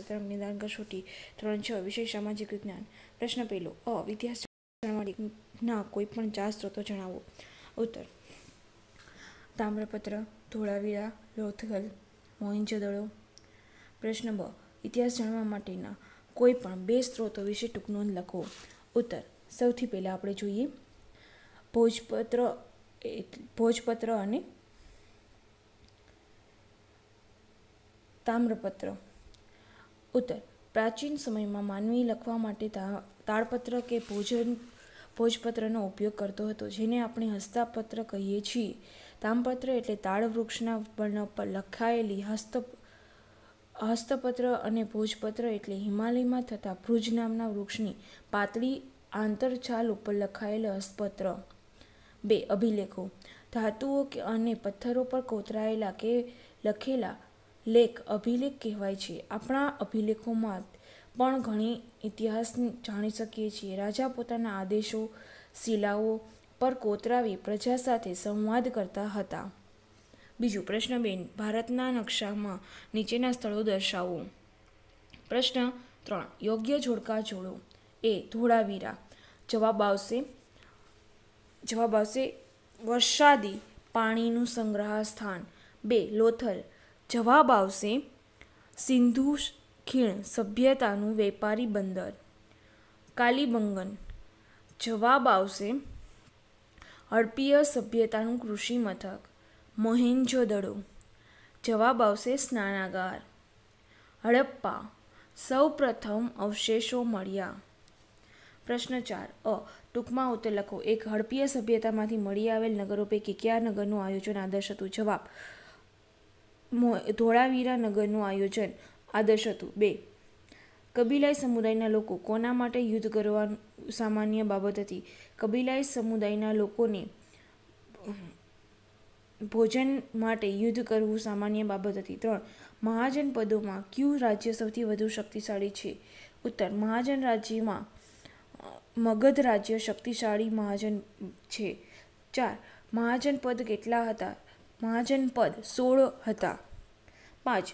સત્ર નિદાન કસોટી ધોરણ છ વિષય સામાજિક વિજ્ઞાન પ્રશ્ન પહેલો અ ઇતિહાસ જાણવાના કોઈપણ ચાર સ્ત્રોતો જણાવો ઉત્તર તામ્રપત્ર ધોળાવીરા લોથગલ મોહિંજોદડો પ્રશ્ન બ ઇતિહાસ જાણવા માટેના કોઈપણ બે સ્ત્રોતો વિશે ટૂંક નોંધ લખો ઉત્તર સૌથી પહેલાં આપણે જોઈએ ભોજપત્ર ભોજપત્ર અને તામ્રપત્ર ઉત્તર પ્રાચીન સમયમાં માનવી લખવા માટે તાળપત્ર કે ભોજન ભોજપત્રનો ઉપયોગ કરતો હતો જેને આપણે હસ્તાપત્ર કહીએ છીએ તામપત્ર એટલે તાળવૃક્ષના વર્ણ પર્ણ પર લખાયેલી હસ્ત હસ્તપત્ર અને ભોજપત્ર એટલે હિમાલયમાં થતા ભૃજ નામના વૃક્ષની પાતળી આંતરછાલ ઉપર લખાયેલ હસ્તપત્ર બે અભિલેખો ધાતુઓ કે અને પથ્થરો પર કોતરાયેલા કે લખેલા લેખ અભિલેખ કહેવાય છે આપણા અભિલેખોમાં પણ ઘણી ઇતિહાસ જાણી શકીએ છીએ રાજા પોતાના આદેશો શિલાઓ પર કોતરાવી પ્રજા સાથે સંવાદ કરતા હતા બીજું પ્રશ્ન બેન ભારતના નકશામાં નીચેના સ્થળો દર્શાવો પ્રશ્ન ત્રણ યોગ્ય જોડકા જોડો એ ધોળાવીરા જવાબ આવશે જવાબ આવશે વરસાદી પાણીનું સંગ્રહ સ્થાન બે લોથલ જવાબ આવશે સિંધુ ખીણ સભ્યતાનું વેપારી બંદર કાલીબંગન જવાબ આવશે હડપીય સભ્યતાનું કૃષિ મથક મોહેન્જોદડો જવાબ આવશે સ્નાનાગાર હડપ્પા સૌ પ્રથમ અવશેષો મળ્યા પ્રશ્ન ચાર અ ટૂંકમાં ઉત્તર લખો એક હડપીય સભ્યતામાંથી મળી આવેલ નગરો પૈકી કયા નગરનું આયોજન આદર્શ હતું જવાબ ધોળાવીરા નગરનું આયોજન આદર્શ હતું બે કબીલાઈ સમુદાયના લોકો કોના માટે યુદ્ધ કરવાનું સામાન્ય બાબત હતી કબીલાઈ સમુદાયના લોકોને ભોજન માટે યુદ્ધ કરવું સામાન્ય બાબત હતી ત્રણ મહાજન પદોમાં ક્યુ રાજ્ય સૌથી વધુ શક્તિશાળી છે ઉત્તર મહાજન રાજ્યમાં મગધ રાજ્ય શક્તિશાળી મહાજન છે ચાર મહાજન પદ કેટલા હતા મહાજનપદ સોળ હતા પાંચ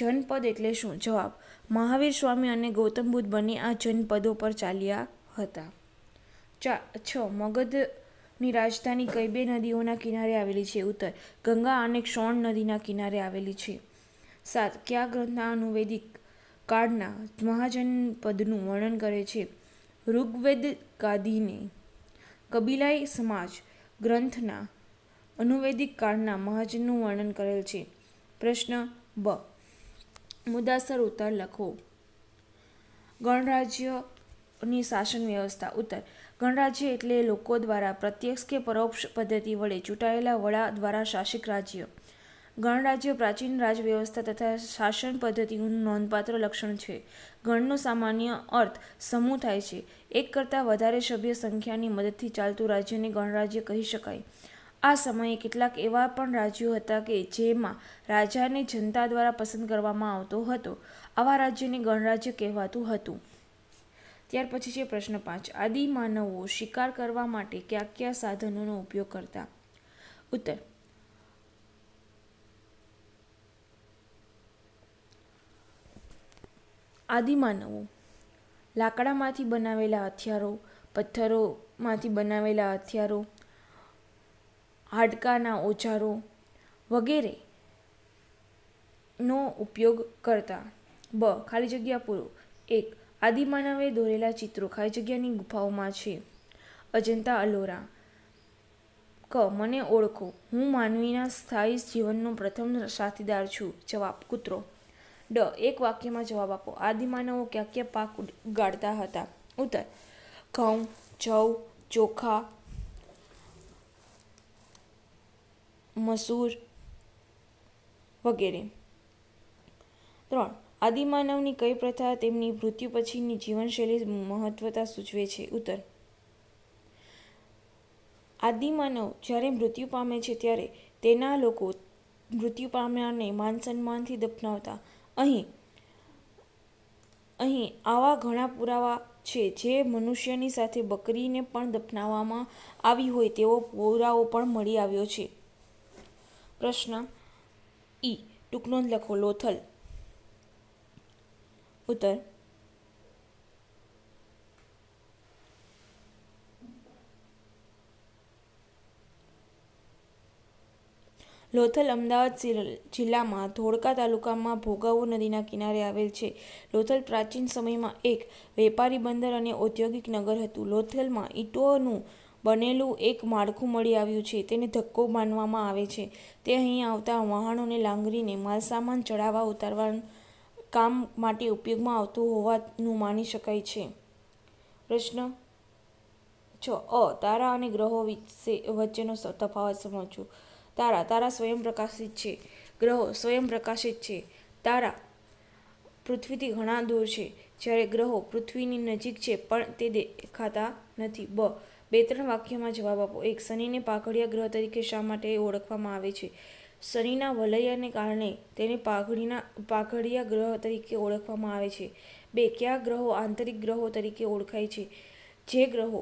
જનપદ એટલે શું જવાબ મહાવીર સ્વામી અને ગૌતમ બુદ્ધ બંને આ જનપદો પર ચાલ્યા હતા ચા છ મગધની રાજધાની કઈ બે નદીઓના કિનારે આવેલી છે ઉત્તર ગંગા અને ક્ષોણ નદીના કિનારે આવેલી છે સાત કયા ગ્રંથના અનુવેદિક કાળના મહાજનપદનું વર્ણન કરે છે ઋગ્વેદ કાદીને કબીલાઈ સમાજ ગ્રંથના અનુવેદિક કાળના મહજનું વર્ણન કરેલ છે પ્રશ્ન બ મુદ્દાસર ઉત્તર લખો ગણરાજ્યની શાસન વ્યવસ્થા ઉત્તર ગણરાજ્ય એટલે લોકો દ્વારા પ્રત્યક્ષ કે પરોક્ષ પદ્ધતિ વડે ચૂંટાયેલા વડા દ્વારા શાસિત રાજ્ય ગણરાજ્ય પ્રાચીન રાજવ્યવસ્થા તથા શાસન પદ્ધતિનું નોંધપાત્ર લક્ષણ છે ગણનો સામાન્ય અર્થ સમૂહ થાય છે એક કરતાં વધારે સભ્ય સંખ્યાની મદદથી ચાલતું રાજ્યને ગણરાજ્ય કહી શકાય આ સમયે કેટલાક એવા પણ રાજ્યો હતા કે જેમાં રાજાને જનતા દ્વારા પસંદ કરવામાં આવતો હતો આવા રાજ્યને ગણરાજ્ય કહેવાતું હતું ત્યાર પછી છે પ્રશ્ન પાંચ આદિ માનવો શિકાર કરવા માટે કયા કયા સાધનોનો ઉપયોગ કરતા ઉત્તર આદિમાનવો લાકડામાંથી બનાવેલા હથિયારો પથ્થરોમાંથી બનાવેલા હથિયારો હાડકાના ઓજારો વગેરે નો ઉપયોગ કરતા બ ખાલી જગ્યા પૂરો એક આદિમાનવે દોરેલા ચિત્રો ખાલી જગ્યાની ગુફાઓમાં છે અજંતા અલોરા ક મને ઓળખો હું માનવીના સ્થાયી જીવનનો પ્રથમ સાથીદાર છું જવાબ કૂતરો ડ એક વાક્યમાં જવાબ આપો આદિમાનવો ક્યાં ક્યાં પાક ઉગાડતા હતા ઉત્તર ઘઉં જવ ચોખા મસૂર વગેરે ત્રણ આદિમાનવની કઈ પ્રથા તેમની મૃત્યુ પછીની જીવનશૈલી મહત્વતા સૂચવે છે ઉત્તર આદિમાનવ જ્યારે મૃત્યુ પામે છે ત્યારે તેના લોકો મૃત્યુ પામ્યાને માન સન્માનથી દફનાવતા અહીં અહીં આવા ઘણા પુરાવા છે જે મનુષ્યની સાથે બકરીને પણ દફનાવવામાં આવી હોય તેવો પુરાવો પણ મળી આવ્યો છે પ્રશ્ન ઈ ટૂંક લખો લોથલ ઉત્તર લોથલ અમદાવાદ જિલ્લામાં ધોળકા તાલુકામાં ભોગાવો નદીના કિનારે આવેલ છે લોથલ પ્રાચીન સમયમાં એક વેપારી બંદર અને ઔદ્યોગિક નગર હતું લોથલમાં ઈંટોનું બનેલું એક માળખું મળી આવ્યું છે તેને ધક્કો માનવામાં આવે છે તે અહીં આવતા વાહનોને લાંગરીને માલસામાન ચડાવવા ઉતારવા કામ માટે ઉપયોગમાં આવતું હોવાનું માની શકાય છે પ્રશ્ન છ અ તારા અને ગ્રહો વિશે વચ્ચેનો તફાવત સમજો તારા તારા સ્વયં પ્રકાશિત છે ગ્રહો સ્વયં પ્રકાશિત છે તારા પૃથ્વીથી ઘણા દૂર છે જ્યારે ગ્રહો પૃથ્વીની નજીક છે પણ તે દેખાતા નથી બ બે ત્રણ વાક્યમાં જવાબ આપો એક શનિને પાઘડિયા ગ્રહ તરીકે શા માટે ઓળખવામાં આવે છે શનિના વલયાને કારણે તેને પાઘડીના પાઘડિયા ગ્રહ તરીકે ઓળખવામાં આવે છે બે કયા ગ્રહો આંતરિક ગ્રહો તરીકે ઓળખાય છે જે ગ્રહો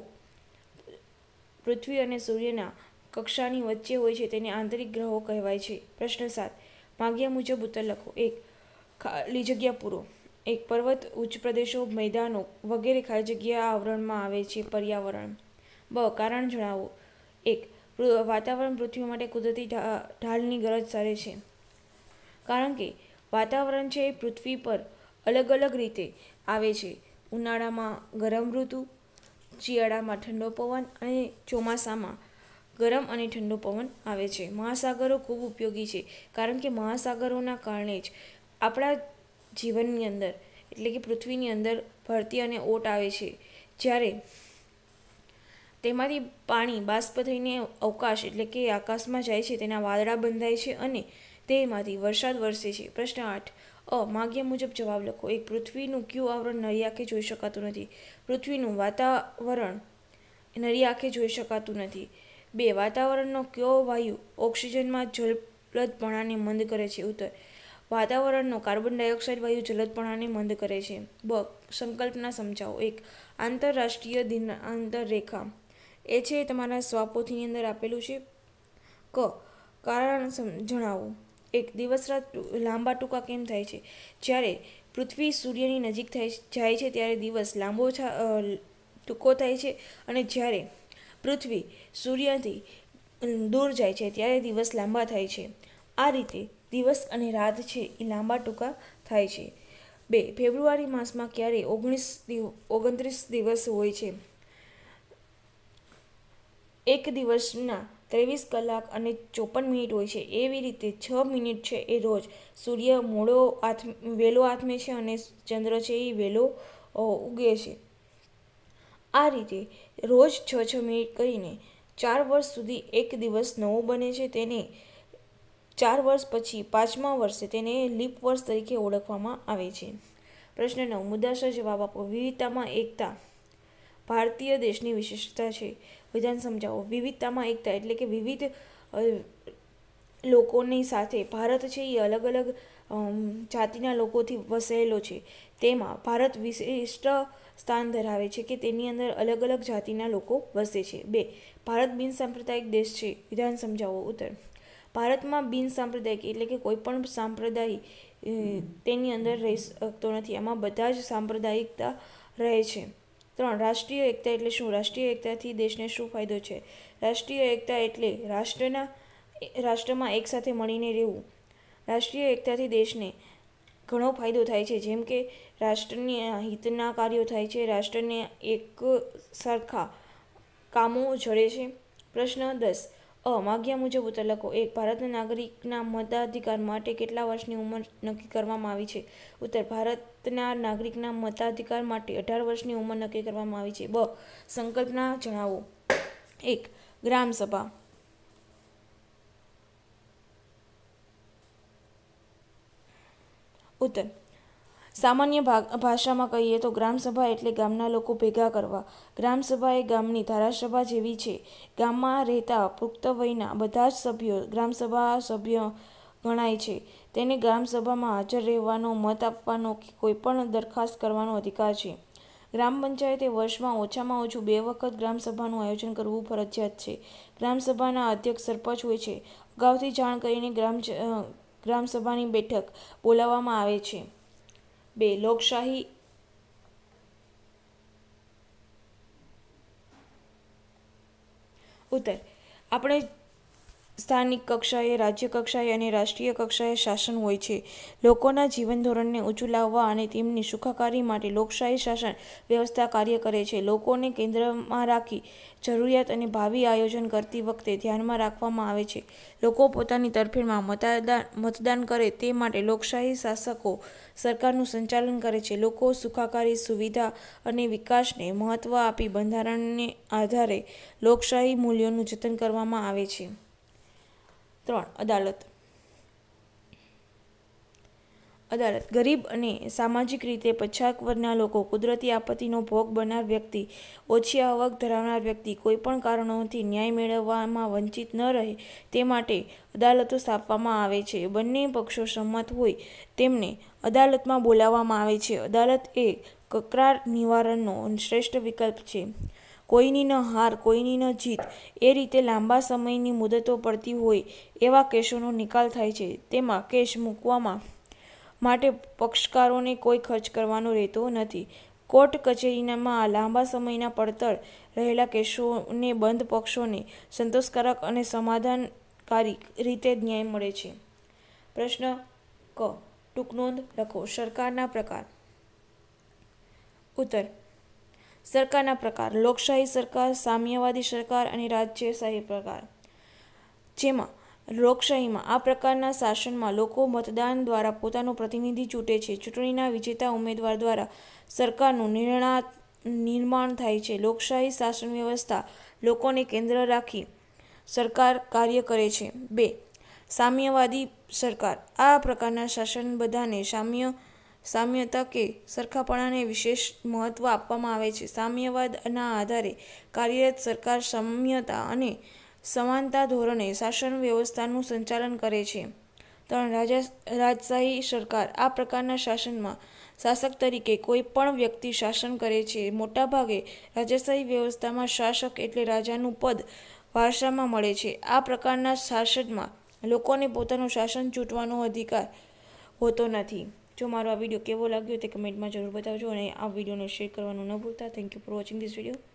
પૃથ્વી અને સૂર્યના કક્ષાની વચ્ચે હોય છે તેને આંતરિક ગ્રહો કહેવાય છે પ્રશ્ન સાત માગ્યા મુજબ ઉત્તર લખો એક ખાલી જગ્યા પૂરો એક પર્વત ઉચ્ચ પ્રદેશો મેદાનો વગેરે ખાલી જગ્યા આવરણમાં આવે છે પર્યાવરણ બ કારણ જણાવો એક વાતાવરણ પૃથ્વી માટે કુદરતી ઢાલની ગરજ સરે છે કારણ કે વાતાવરણ છે એ પૃથ્વી પર અલગ અલગ રીતે આવે છે ઉનાળામાં ગરમ ઋતુ શિયાળામાં ઠંડો પવન અને ચોમાસામાં ગરમ અને ઠંડો પવન આવે છે મહાસાગરો ખૂબ ઉપયોગી છે કારણ કે મહાસાગરોના કારણે જ આપણા જીવનની અંદર એટલે કે પૃથ્વીની અંદર ભરતી અને ઓટ આવે છે જ્યારે તેમાંથી પાણી બાષ્પ થઈને અવકાશ એટલે કે આકાશમાં જાય છે તેના વાદળા બંધાય છે અને તેમાંથી વરસાદ વરસે છે પ્રશ્ન આઠ અ માગ્યા મુજબ જવાબ લખો એક પૃથ્વીનું ક્યુ આવરણ આંખે જોઈ શકાતું નથી પૃથ્વીનું વાતાવરણ આંખે જોઈ શકાતું નથી બે વાતાવરણનો કયો વાયુ ઓક્સિજનમાં જલદપણાને મંદ કરે છે ઉત્તર વાતાવરણનો કાર્બન ડાયોક્સાઇડ વાયુ જલદપણાને મંદ કરે છે બ સંકલ્પના સમજાવો એક આંતરરાષ્ટ્રીય દિન આંતરરેખા એ છે તમારા સ્વાપોથીની અંદર આપેલું છે ક કારણ જણાવો એક દિવસ રાત લાંબા ટૂંકા કેમ થાય છે જ્યારે પૃથ્વી સૂર્યની નજીક થાય જાય છે ત્યારે દિવસ લાંબો ટૂંકો થાય છે અને જ્યારે પૃથ્વી સૂર્યથી દૂર જાય છે ત્યારે દિવસ લાંબા થાય છે આ રીતે દિવસ અને રાત છે એ લાંબા ટૂંકા થાય છે બે ફેબ્રુઆરી માસમાં ક્યારે ઓગણીસ ઓગણત્રીસ દિવસ હોય છે એક દિવસના ત્રેવીસ કલાક અને ચોપન મિનિટ હોય છે એવી રીતે છ મિનિટ છે એ રોજ સૂર્ય મોડો આથ વહેલો આથમે છે અને ચંદ્ર છે એ વહેલો ઉગે છે આ રીતે રોજ છ છ મિનિટ કરીને ચાર વર્ષ સુધી એક દિવસ નવો બને છે તેને ચાર વર્ષ પછી પાંચમા વર્ષે તેને લીપ વર્ષ તરીકે ઓળખવામાં આવે છે પ્રશ્ન નવ મુદ્દાસર જવાબ આપો વિવિધતામાં એકતા ભારતીય દેશની વિશેષતા છે વિધાન સમજાવો વિવિધતામાં એકતા એટલે કે વિવિધ લોકોની સાથે ભારત છે એ અલગ અલગ જાતિના લોકોથી વસેલો છે તેમાં ભારત વિશિષ્ટ સ્થાન ધરાવે છે કે તેની અંદર અલગ અલગ જાતિના લોકો વસે છે બે ભારત બિનસાંપ્રદાયિક દેશ છે વિધાન સમજાવો ઉત્તર ભારતમાં બિનસાંપ્રદાયિક એટલે કે કોઈ પણ સાંપ્રદાયિક તેની અંદર રહી શકતો નથી આમાં બધા જ સાંપ્રદાયિકતા રહે છે ત્રણ રાષ્ટ્રીય એકતા એટલે શું રાષ્ટ્રીય એકતાથી દેશને શું ફાયદો છે રાષ્ટ્રીય એકતા એટલે રાષ્ટ્રના રાષ્ટ્રમાં એકસાથે મળીને રહેવું રાષ્ટ્રીય એકતાથી દેશને ઘણો ફાયદો થાય છે જેમ કે રાષ્ટ્રની હિતના કાર્યો થાય છે રાષ્ટ્રને એક સરખા કામો જડે છે પ્રશ્ન દસ અ માગ્યા મુજબ ઉત્તર લખો એક ભારતના નાગરિકના મતાધિકાર માટે કેટલા વર્ષની ઉંમર નક્કી કરવામાં આવી છે ઉત્તર ભારતના નાગરિકના મતાધિકાર માટે અઢાર વર્ષની ઉંમર નક્કી કરવામાં આવી છે બ સંકલ્પના જણાવો એક ગ્રામસભા ઉત્તર સામાન્ય ભાષામાં કહીએ તો ગ્રામસભા એટલે ગામના લોકો ભેગા કરવા ગ્રામસભા એ ગામની ધારાસભા જેવી છે ગામમાં રહેતા પુખ્ત વયના બધા જ સભ્યો ગ્રામસભા સભ્ય ગણાય છે તેને ગ્રામસભામાં હાજર રહેવાનો મત આપવાનો કે કોઈપણ દરખાસ્ત કરવાનો અધિકાર છે ગ્રામ પંચાયતે વર્ષમાં ઓછામાં ઓછું બે વખત ગ્રામસભાનું આયોજન કરવું ફરજિયાત છે ગ્રામસભાના અધ્યક્ષ સરપંચ હોય છે અગાઉથી જાણ કરીને ગ્રામ ગ્રામસભાની બેઠક બોલાવવામાં આવે છે બે લોકશાહી ઉત્તર આપણે સ્થાનિક કક્ષાએ રાજ્ય કક્ષાએ અને રાષ્ટ્રીય કક્ષાએ શાસન હોય છે લોકોના જીવન ધોરણને ઊંચું લાવવા અને તેમની સુખાકારી માટે લોકશાહી શાસન વ્યવસ્થા કાર્ય કરે છે લોકોને કેન્દ્રમાં રાખી જરૂરિયાત અને ભાવિ આયોજન કરતી વખતે ધ્યાનમાં રાખવામાં આવે છે લોકો પોતાની તરફેણમાં મતદાન મતદાન કરે તે માટે લોકશાહી શાસકો સરકારનું સંચાલન કરે છે લોકો સુખાકારી સુવિધા અને વિકાસને મહત્ત્વ આપી બંધારણને આધારે લોકશાહી મૂલ્યોનું જતન કરવામાં આવે છે ત્રણ અદાલત અદાલત ગરીબ અને સામાજિક રીતે પછાત વર્ગના લોકો કુદરતી આપત્તિનો ભોગ બનનાર વ્યક્તિ ઓછી આવક ધરાવનાર વ્યક્તિ કોઈપણ કારણોથી ન્યાય મેળવવામાં વંચિત ન રહે તે માટે અદાલતો સ્થાપવામાં આવે છે બંને પક્ષો સંમત હોય તેમને અદાલતમાં બોલાવવામાં આવે છે અદાલત એ કકરાર નિવારણનો શ્રેષ્ઠ વિકલ્પ છે કોઈની ન હાર કોઈની ન જીત એ રીતે લાંબા સમયની મુદતો પડતી હોય એવા કેસોનો નિકાલ થાય છે તેમાં કેસ મૂકવામાં માટે પક્ષકારોને કોઈ ખર્ચ કરવાનો રહેતો નથી કોર્ટ કચેરીનામાં લાંબા સમયના પડતર રહેલા કેસોને બંધ પક્ષોને સંતોષકારક અને સમાધાનકારી રીતે ન્યાય મળે છે પ્રશ્ન ક ટૂંક નોંધ લખો સરકારના પ્રકાર ઉત્તર સરકારના પ્રકાર લોકશાહી સરકાર સામ્યવાદી સરકાર અને રાજ્યશાહી પ્રકાર જેમાં લોકશાહીમાં આ પ્રકારના શાસનમાં લોકો મતદાન દ્વારા પોતાનું પ્રતિનિધિ ચૂંટે છે ચૂંટણીના વિજેતા ઉમેદવાર દ્વારા સરકારનું નિર્ણા નિર્માણ થાય છે લોકશાહી શાસન વ્યવસ્થા લોકોને કેન્દ્ર રાખી સરકાર કાર્ય કરે છે બે સામ્યવાદી સરકાર આ પ્રકારના શાસન બધાને સામ્ય સામ્યતા કે સરખાપણાને વિશેષ મહત્ત્વ આપવામાં આવે છે સામ્યવાદના આધારે કાર્યરત સરકાર સામ્યતા અને સમાનતા ધોરણે શાસન વ્યવસ્થાનું સંચાલન કરે છે ત્રણ રાજા રાજશાહી સરકાર આ પ્રકારના શાસનમાં શાસક તરીકે કોઈ પણ વ્યક્તિ શાસન કરે છે મોટાભાગે રાજાશાહી વ્યવસ્થામાં શાસક એટલે રાજાનું પદ વારસામાં મળે છે આ પ્રકારના શાસનમાં લોકોને પોતાનું શાસન ચૂંટવાનો અધિકાર હોતો નથી જો મારો આ વિડીયો કેવો લાગ્યો તે કમેન્ટમાં જરૂર બતાવજો અને આ વિડીયોને શેર કરવાનું ન ભૂલતા thank you for watching this video